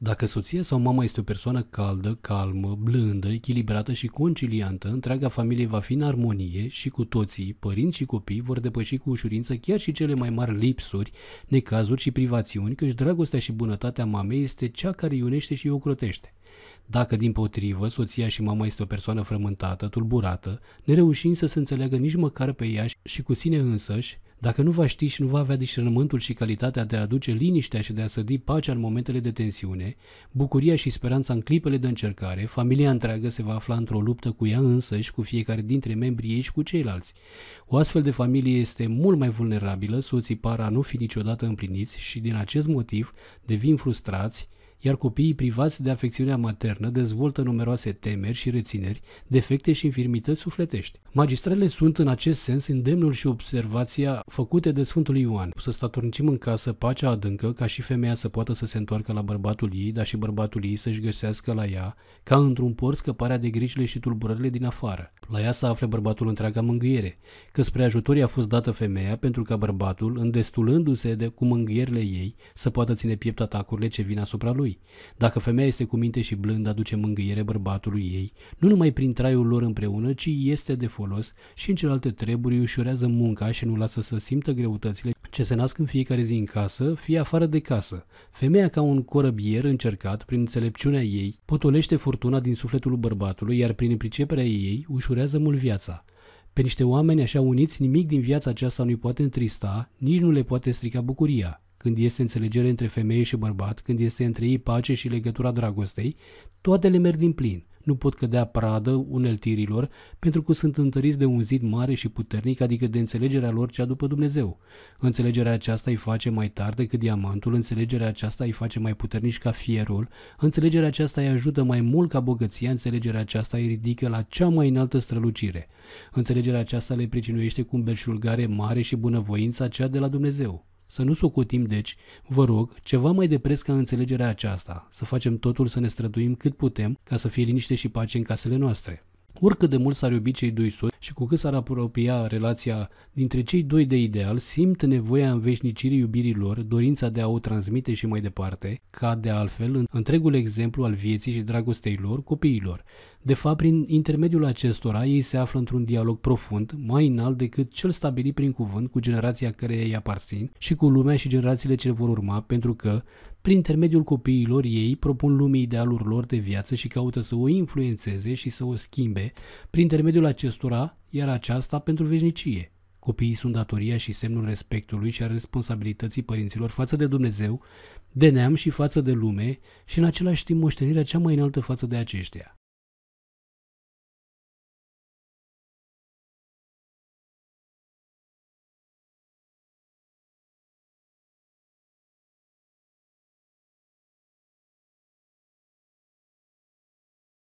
Dacă soția sau mama este o persoană caldă, calmă, blândă, echilibrată și conciliantă, întreaga familie va fi în armonie și cu toții, părinți și copii, vor depăși cu ușurință chiar și cele mai mari lipsuri, necazuri și privațiuni, căci dragostea și bunătatea mamei este cea care îi unește și îi ocrotește. Dacă, din potrivă, soția și mama este o persoană frământată, tulburată, nereușind să se înțeleagă nici măcar pe ea și cu sine însăși, dacă nu va ști și nu va avea discernământul și calitatea de a aduce liniștea și de a sădi pacea în momentele de tensiune, bucuria și speranța în clipele de încercare, familia întreagă se va afla într-o luptă cu ea însă și cu fiecare dintre membrii ei și cu ceilalți. O astfel de familie este mult mai vulnerabilă, soții par a nu fi niciodată împliniți și din acest motiv devin frustrați, iar copiii privați de afecțiunea maternă dezvoltă numeroase temeri și rețineri, defecte și infirmități sufletești. Magistrele sunt în acest sens îndemnul și observația făcute de Sfântul Ioan, să statornicim în casă pacea adâncă ca și femeia să poată să se întoarcă la bărbatul ei, dar și bărbatul ei să-și găsească la ea, ca într-un por scăparea de grijile și tulburările din afară. La ea să afle bărbatul întreaga mângâiere, că spre ajutor i-a fost dată femeia pentru ca bărbatul, îndestulându-se de cu mângâierile ei, să poată ține piept atacurile ce vin asupra lui lui. Dacă femeia este cu minte și blândă, aduce mângâiere bărbatului ei, nu numai prin traiul lor împreună, ci este de folos și în celelalte treburi ușurează munca și nu lasă să simtă greutățile ce se nasc în fiecare zi în casă, fie afară de casă. Femeia ca un corăbier încercat, prin înțelepciunea ei, potolește furtuna din sufletul bărbatului, iar prin priceperea ei ușurează mult viața. Pe niște oameni așa uniți, nimic din viața aceasta nu-i poate întrista, nici nu le poate strica bucuria când este înțelegere între femeie și bărbat, când este între ei pace și legătura dragostei, toate le merg din plin. Nu pot cădea pradă uneltirilor, pentru că sunt întăriți de un zid mare și puternic, adică de înțelegerea lor cea după Dumnezeu. Înțelegerea aceasta îi face mai tare decât diamantul, înțelegerea aceasta îi face mai puternici ca fierul, înțelegerea aceasta îi ajută mai mult ca bogăția, înțelegerea aceasta îi ridică la cea mai înaltă strălucire. Înțelegerea aceasta le pricinuiește cu un belșulgare mare și bunăvoința cea de la Dumnezeu. Să nu socotim, deci, vă rog, ceva mai depres ca înțelegerea aceasta, să facem totul să ne străduim cât putem ca să fie liniște și pace în casele noastre. Oricât de mult s-ar iubi cei doi soți și cu cât s-ar apropia relația dintre cei doi de ideal, simt nevoia înveșnicirii iubirii lor, dorința de a o transmite și mai departe, ca de altfel în întregul exemplu al vieții și dragostei lor, copiilor. De fapt, prin intermediul acestora, ei se află într-un dialog profund, mai înalt decât cel stabilit prin cuvânt cu generația care îi aparțin și cu lumea și generațiile ce vor urma, pentru că, prin intermediul copiilor ei propun lumii idealuri lor de viață și caută să o influențeze și să o schimbe prin intermediul acestora, iar aceasta pentru veșnicie. Copiii sunt datoria și semnul respectului și a responsabilității părinților față de Dumnezeu, de neam și față de lume și în același timp moștenirea cea mai înaltă față de aceștia.